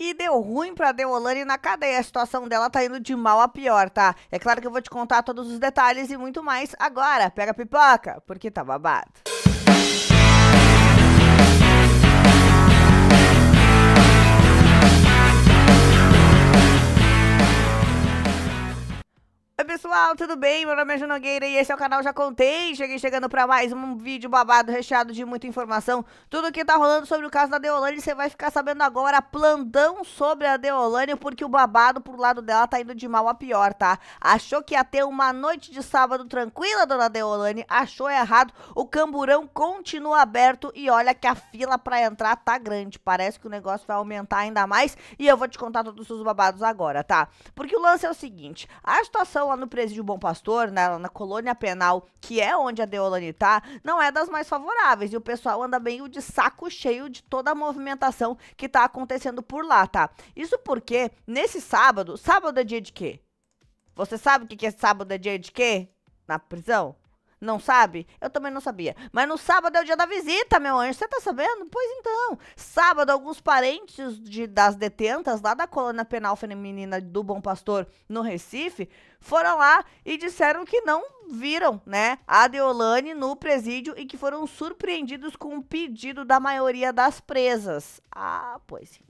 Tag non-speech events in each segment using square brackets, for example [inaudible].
E deu ruim pra Deolane na cadeia. A situação dela tá indo de mal a pior, tá? É claro que eu vou te contar todos os detalhes e muito mais agora. Pega a pipoca, porque tá babado. Oi pessoal, tudo bem? Meu nome é Juno Nogueira e esse é o canal Já Contei. Cheguei chegando para mais um vídeo babado recheado de muita informação. Tudo que tá rolando sobre o caso da Deolane, você vai ficar sabendo agora. Plantão sobre a Deolane, porque o babado por lado dela tá indo de mal a pior, tá? Achou que ia ter uma noite de sábado tranquila, dona Deolane? Achou errado. O camburão continua aberto e olha que a fila para entrar tá grande. Parece que o negócio vai aumentar ainda mais e eu vou te contar todos os babados agora, tá? Porque o lance é o seguinte, a situação lá no presídio Bom Pastor, na, né, na colônia penal, que é onde a Deolane tá, não é das mais favoráveis. E o pessoal anda meio de saco cheio de toda a movimentação que tá acontecendo por lá, tá? Isso porque, nesse sábado, sábado é dia de quê? Você sabe o que é sábado é dia de quê? Na prisão? Não sabe? Eu também não sabia. Mas no sábado é o dia da visita, meu anjo. Você tá sabendo? Pois então. Sábado, alguns parentes de, das detentas lá da colônia penal feminina do Bom Pastor no Recife foram lá e disseram que não viram, né, a Deolane no presídio e que foram surpreendidos com o pedido da maioria das presas. Ah, pois sim.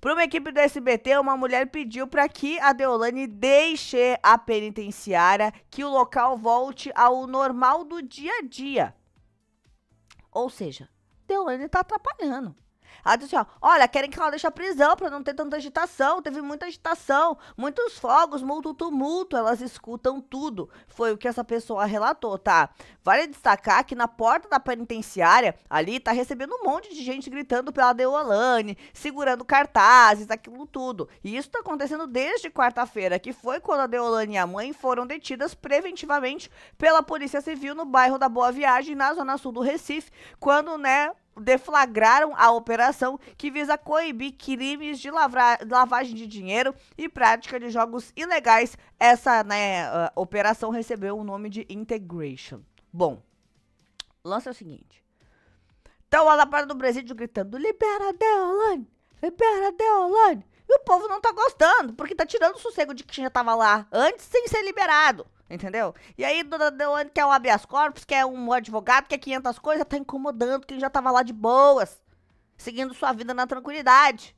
Para uma equipe do SBT, uma mulher pediu para que a Deolane deixe a penitenciária, que o local volte ao normal do dia a dia. Ou seja, Deolane está atrapalhando. Aí assim, ó, olha, querem que ela deixe a prisão para não ter tanta agitação. Teve muita agitação, muitos fogos, muito tumulto. Elas escutam tudo. Foi o que essa pessoa relatou, tá? Vale destacar que na porta da penitenciária, ali, tá recebendo um monte de gente gritando pela Deolane, segurando cartazes, aquilo tudo. E isso tá acontecendo desde quarta-feira, que foi quando a Deolane e a mãe foram detidas preventivamente pela Polícia Civil no bairro da Boa Viagem, na zona sul do Recife, quando, né, deflagraram a operação que visa coibir crimes de lavra, lavagem de dinheiro e prática de jogos ilegais. Essa né, uh, operação recebeu o nome de Integration. Bom, lança é o seguinte. Então lá para do Brasil gritando, libera Deolane, libera Deolane. E o povo não tá gostando, porque tá tirando o sossego de quem já tava lá antes sem ser liberado. Entendeu? E aí, Dona Deone quer um habeas corpus, quer um advogado, quer 500 coisas, tá incomodando quem já tava lá de boas, seguindo sua vida na tranquilidade.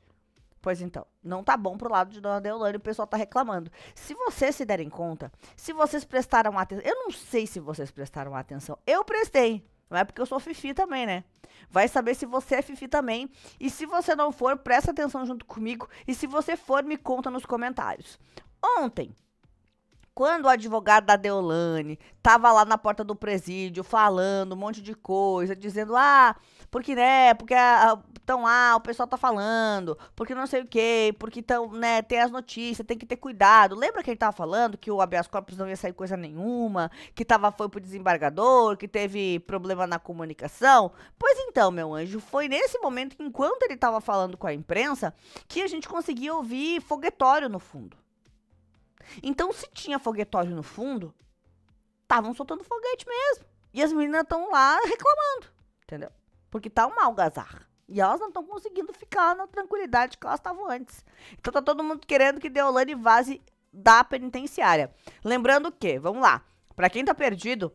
Pois então, não tá bom pro lado de Dona Deolane, o pessoal tá reclamando. Se vocês se derem conta, se vocês prestaram atenção, eu não sei se vocês prestaram atenção, eu prestei. Não é porque eu sou Fifi também, né? Vai saber se você é Fifi também. E se você não for, presta atenção junto comigo. E se você for, me conta nos comentários. Ontem, quando o advogado da Deolane estava lá na porta do presídio falando um monte de coisa, dizendo, ah, porque, né, porque estão ah, ah, lá, o pessoal tá falando, porque não sei o quê, porque tão, né, tem as notícias, tem que ter cuidado. Lembra que ele tava falando que o habeas corpus não ia sair coisa nenhuma, que tava, foi pro desembargador, que teve problema na comunicação? Pois então, meu anjo, foi nesse momento, enquanto ele tava falando com a imprensa, que a gente conseguia ouvir foguetório no fundo. Então, se tinha foguetório no fundo, estavam soltando foguete mesmo. E as meninas estão lá reclamando, entendeu? Porque tá um malgazar. E elas não estão conseguindo ficar na tranquilidade que elas estavam antes. Então tá todo mundo querendo que Deolane vaze da penitenciária. Lembrando que, vamos lá, para quem tá perdido,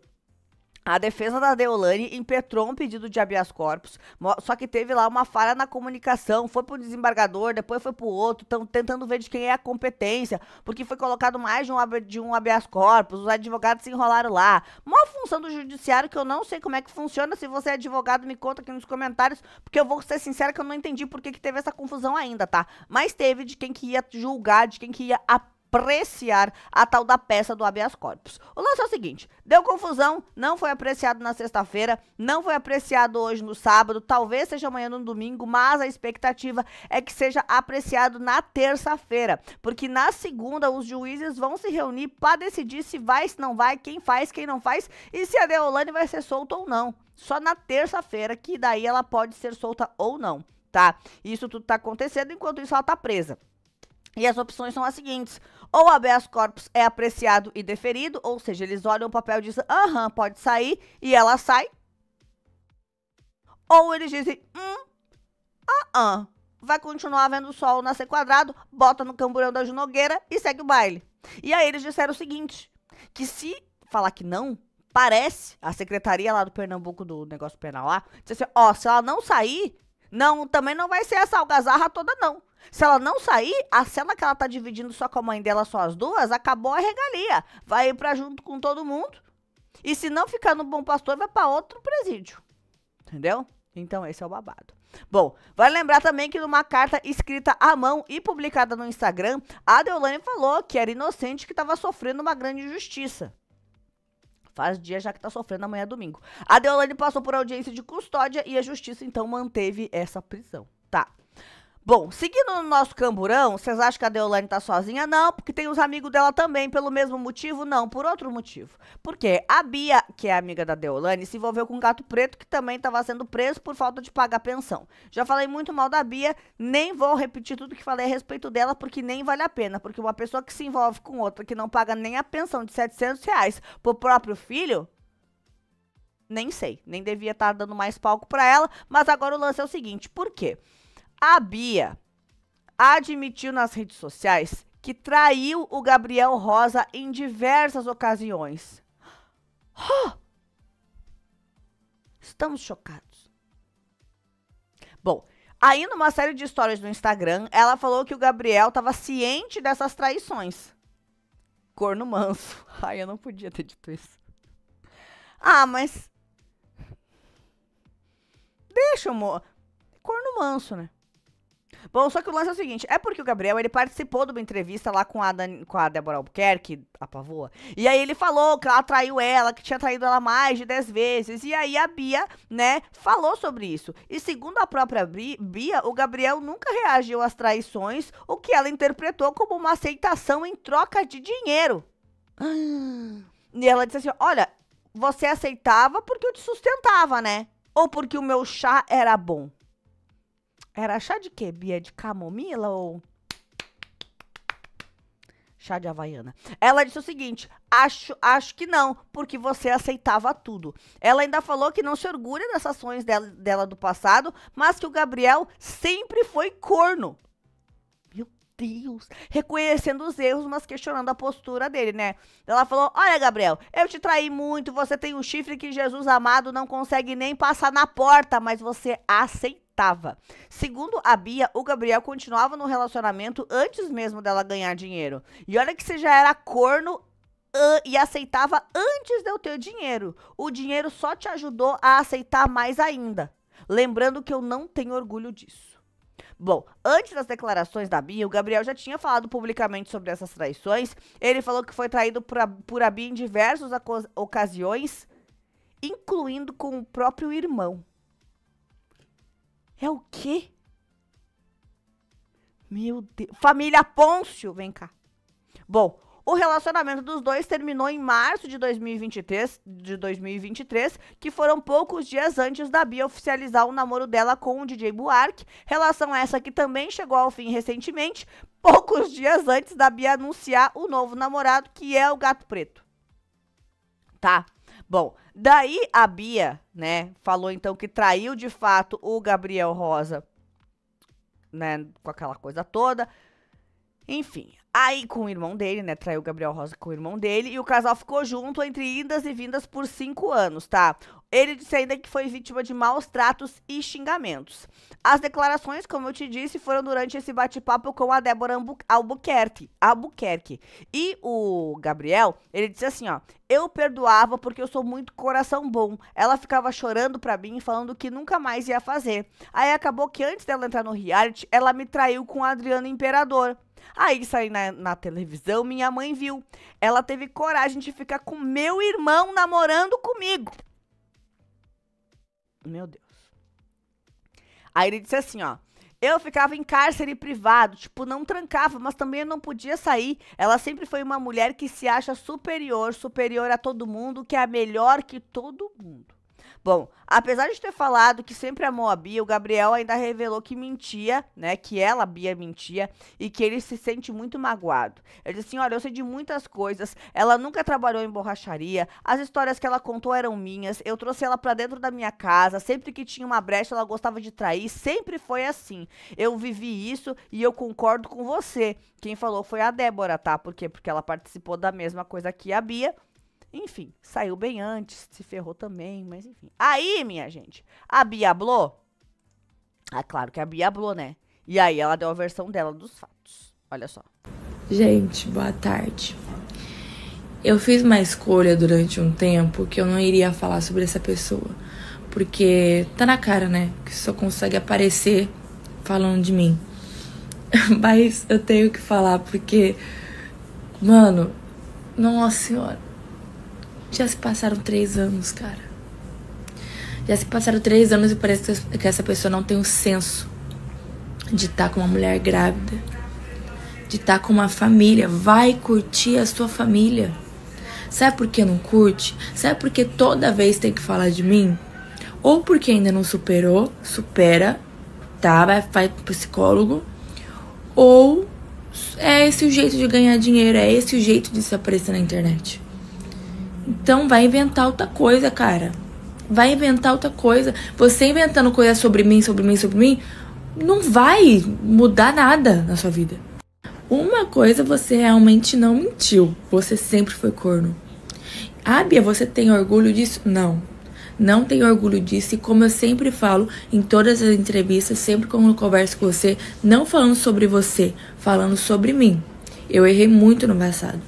a defesa da Deolane impetrou um pedido de habeas corpus, só que teve lá uma falha na comunicação, foi para o desembargador, depois foi para o outro, estão tentando ver de quem é a competência, porque foi colocado mais de um, de um habeas corpus, os advogados se enrolaram lá. Uma função do judiciário que eu não sei como é que funciona, se você é advogado me conta aqui nos comentários, porque eu vou ser sincera que eu não entendi por que, que teve essa confusão ainda, tá? Mas teve de quem que ia julgar, de quem que ia apoiar apreciar a tal da peça do habeas corpus. O lance é o seguinte: deu confusão, não foi apreciado na sexta-feira, não foi apreciado hoje no sábado, talvez seja amanhã no domingo, mas a expectativa é que seja apreciado na terça-feira, porque na segunda os juízes vão se reunir para decidir se vai, se não vai, quem faz, quem não faz e se a Deolane vai ser solta ou não. Só na terça-feira que daí ela pode ser solta ou não, tá? Isso tudo tá acontecendo enquanto isso ela tá presa. E as opções são as seguintes: ou o habeas corpus é apreciado e deferido, ou seja, eles olham o papel e dizem, aham, pode sair, e ela sai. Ou eles dizem, hum, ah, vai continuar vendo o sol nascer quadrado, bota no camburão da Junogueira e segue o baile. E aí eles disseram o seguinte: que se falar que não, parece, a secretaria lá do Pernambuco do negócio penal lá, disse assim: ó, oh, se ela não sair, não, também não vai ser essa algazarra toda, não. Se ela não sair, a cena que ela tá dividindo só com a mãe dela, só as duas, acabou a regalia. Vai para junto com todo mundo. E se não ficar no bom pastor, vai para outro presídio. Entendeu? Então esse é o babado. Bom, vai lembrar também que numa carta escrita à mão e publicada no Instagram, a Deolane falou que era inocente que estava sofrendo uma grande injustiça. Faz dia já que está sofrendo amanhã é domingo. A Deolane passou por audiência de custódia e a justiça então manteve essa prisão. Tá. Bom, seguindo no nosso camburão, vocês acham que a Deolane tá sozinha? Não, porque tem os amigos dela também. Pelo mesmo motivo? Não, por outro motivo. Porque a Bia, que é amiga da Deolane, se envolveu com um gato preto que também estava sendo preso por falta de pagar pensão. Já falei muito mal da Bia, nem vou repetir tudo que falei a respeito dela, porque nem vale a pena. Porque uma pessoa que se envolve com outra que não paga nem a pensão de 700 reais pro próprio filho, nem sei, nem devia estar tá dando mais palco para ela, mas agora o lance é o seguinte, por quê? A Bia admitiu nas redes sociais que traiu o Gabriel Rosa em diversas ocasiões. Oh! Estamos chocados. Bom, aí numa série de histórias no Instagram, ela falou que o Gabriel estava ciente dessas traições. Corno manso. [laughs] Ai, eu não podia ter dito isso. Ah, mas. Deixa, amor. Corno manso, né? Bom, só que o lance é o seguinte, é porque o Gabriel, ele participou de uma entrevista lá com a, com a Débora Albuquerque, a Pavoa, e aí ele falou que ela traiu ela, que tinha traído ela mais de 10 vezes, e aí a Bia, né, falou sobre isso. E segundo a própria Bia, o Gabriel nunca reagiu às traições, o que ela interpretou como uma aceitação em troca de dinheiro. Ah. E ela disse assim, olha, você aceitava porque eu te sustentava, né? Ou porque o meu chá era bom. Era chá de quê, Bia? De camomila ou chá de havaiana. Ela disse o seguinte: acho, acho que não, porque você aceitava tudo. Ela ainda falou que não se orgulha das ações dela, dela do passado, mas que o Gabriel sempre foi corno. Meu Deus! Reconhecendo os erros, mas questionando a postura dele, né? Ela falou: Olha, Gabriel, eu te traí muito, você tem um chifre que Jesus amado não consegue nem passar na porta, mas você aceitou Segundo a Bia, o Gabriel continuava no relacionamento antes mesmo dela ganhar dinheiro. E olha que você já era corno e aceitava antes de eu ter dinheiro. O dinheiro só te ajudou a aceitar mais ainda. Lembrando que eu não tenho orgulho disso. Bom, antes das declarações da Bia, o Gabriel já tinha falado publicamente sobre essas traições. Ele falou que foi traído por a, por a Bia em diversas ocasiões, incluindo com o próprio irmão. É o quê? Meu Deus. Família Pôncio, vem cá. Bom, o relacionamento dos dois terminou em março de 2023, de 2023, que foram poucos dias antes da Bia oficializar o namoro dela com o DJ Buarque, relação essa que também chegou ao fim recentemente, poucos dias antes da Bia anunciar o novo namorado, que é o Gato Preto. Tá? Bom, daí a Bia, né, falou então que traiu de fato o Gabriel Rosa, né, com aquela coisa toda. Enfim, Aí, com o irmão dele, né? Traiu Gabriel Rosa com o irmão dele. E o casal ficou junto entre indas e vindas por cinco anos, tá? Ele disse ainda que foi vítima de maus tratos e xingamentos. As declarações, como eu te disse, foram durante esse bate-papo com a Débora Albuquerque, Albuquerque. E o Gabriel, ele disse assim, ó: "Eu perdoava porque eu sou muito coração bom. Ela ficava chorando pra mim, falando que nunca mais ia fazer. Aí acabou que antes dela entrar no reality, ela me traiu com o Adriano Imperador. Aí saí na, na televisão, minha mãe viu. Ela teve coragem de ficar com meu irmão namorando comigo. Meu Deus. Aí ele disse assim, ó. Eu ficava em cárcere privado, tipo, não trancava, mas também não podia sair. Ela sempre foi uma mulher que se acha superior, superior a todo mundo, que é melhor que todo mundo. Bom, apesar de ter falado que sempre amou a Bia, o Gabriel ainda revelou que mentia, né? Que ela, Bia, mentia e que ele se sente muito magoado. Ele disse assim: Olha, eu sei de muitas coisas, ela nunca trabalhou em borracharia, as histórias que ela contou eram minhas, eu trouxe ela para dentro da minha casa, sempre que tinha uma brecha ela gostava de trair, sempre foi assim. Eu vivi isso e eu concordo com você. Quem falou foi a Débora, tá? Por quê? Porque ela participou da mesma coisa que a Bia. Enfim, saiu bem antes, se ferrou também, mas enfim. Aí, minha gente, a Biablô. Ah, claro que é a Biablô, né? E aí ela deu a versão dela dos fatos. Olha só. Gente, boa tarde. Eu fiz uma escolha durante um tempo que eu não iria falar sobre essa pessoa. Porque tá na cara, né? Que só consegue aparecer falando de mim. [laughs] Mas eu tenho que falar porque. Mano, nossa senhora. Já se passaram três anos, cara. Já se passaram três anos e parece que essa pessoa não tem o senso de estar tá com uma mulher grávida, de estar tá com uma família. Vai curtir a sua família. Sabe por que não curte? Sabe por que toda vez tem que falar de mim? Ou porque ainda não superou, supera, tá? Vai, vai pro psicólogo. Ou é esse o jeito de ganhar dinheiro, é esse o jeito de se aparecer na internet. Então vai inventar outra coisa, cara. Vai inventar outra coisa. Você inventando coisa sobre mim, sobre mim, sobre mim, não vai mudar nada na sua vida. Uma coisa você realmente não mentiu. Você sempre foi corno. Ah, você tem orgulho disso? Não. Não tenho orgulho disso. E como eu sempre falo em todas as entrevistas, sempre quando eu converso com você, não falando sobre você, falando sobre mim. Eu errei muito no passado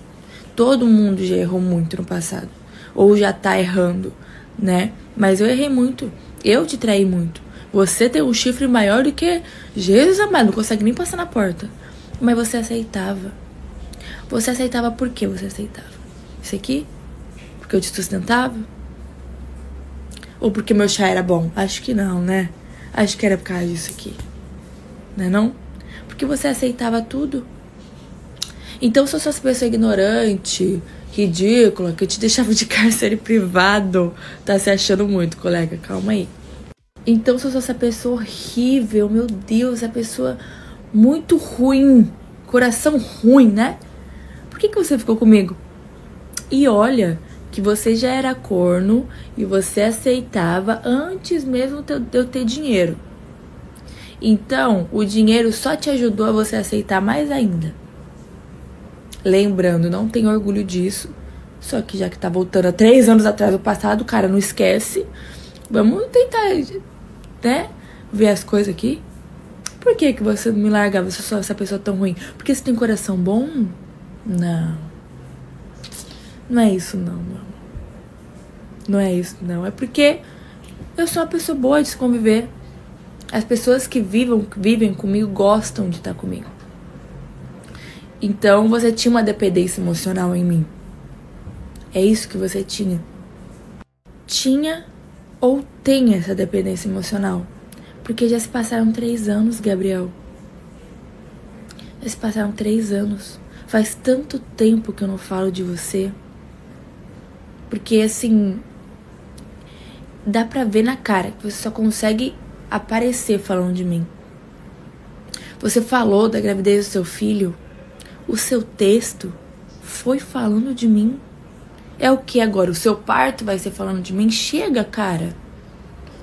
todo mundo já errou muito no passado, ou já tá errando, né? Mas eu errei muito, eu te traí muito. Você tem um chifre maior do que Jesus amado, não consegue nem passar na porta. Mas você aceitava. Você aceitava por que você aceitava? Isso aqui? Porque eu te sustentava? Ou porque meu chá era bom? Acho que não, né? Acho que era por causa disso aqui. Não é não? Porque você aceitava tudo. Então, se eu sou essa pessoa ignorante, ridícula, que eu te deixava de [laughs] cárcere privado, tá se achando muito, colega, calma aí. Então, se eu sou essa pessoa horrível, meu Deus, essa pessoa muito ruim, coração ruim, né? Por que, que você ficou comigo? E olha que você já era corno e você aceitava antes mesmo de eu ter dinheiro. Então, o dinheiro só te ajudou a você aceitar mais ainda. Lembrando, não tenho orgulho disso. Só que já que tá voltando há três anos atrás do passado, cara, não esquece. Vamos tentar, né? Ver as coisas aqui. Por que, que você me largava se só é essa pessoa tão ruim? Porque você tem coração bom? Não. Não é isso, não, mano. Não é isso, não. É porque eu sou uma pessoa boa de se conviver. As pessoas que vivam, vivem comigo gostam de estar comigo. Então você tinha uma dependência emocional em mim. É isso que você tinha. Tinha ou tem essa dependência emocional? Porque já se passaram três anos, Gabriel. Já se passaram três anos. Faz tanto tempo que eu não falo de você. Porque assim. Dá pra ver na cara que você só consegue aparecer falando de mim. Você falou da gravidez do seu filho o seu texto foi falando de mim. É o que agora? O seu parto vai ser falando de mim? Chega, cara.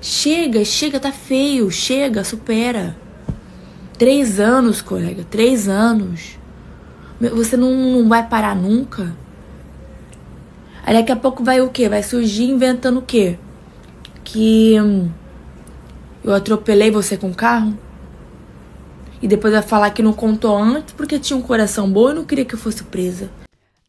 Chega, chega, tá feio. Chega, supera. Três anos, colega. Três anos. Você não, não vai parar nunca. Aí daqui a pouco vai o quê? Vai surgir inventando o quê? Que hum, eu atropelei você com o carro? E depois vai falar que não contou antes porque tinha um coração bom e não queria que eu fosse presa.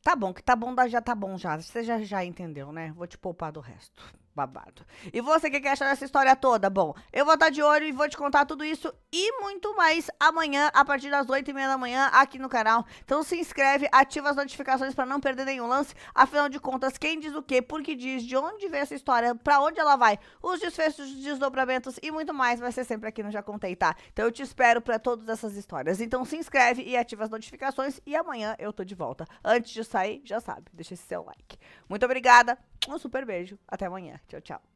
Tá bom, que tá bom já tá bom já. Você já, já entendeu, né? Vou te poupar do resto babado. E você, que, quer achar essa história toda? Bom, eu vou estar tá de olho e vou te contar tudo isso e muito mais amanhã, a partir das 8 e meia da manhã, aqui no canal. Então se inscreve, ativa as notificações para não perder nenhum lance. Afinal de contas, quem diz o quê, por que diz, de onde vem essa história, para onde ela vai, os desfechos, os desdobramentos e muito mais vai ser sempre aqui no Já Contei, tá? Então eu te espero para todas essas histórias. Então se inscreve e ativa as notificações e amanhã eu tô de volta. Antes de sair, já sabe, deixa esse seu like. Muito obrigada. Um super beijo. Até amanhã. Tchau, tchau.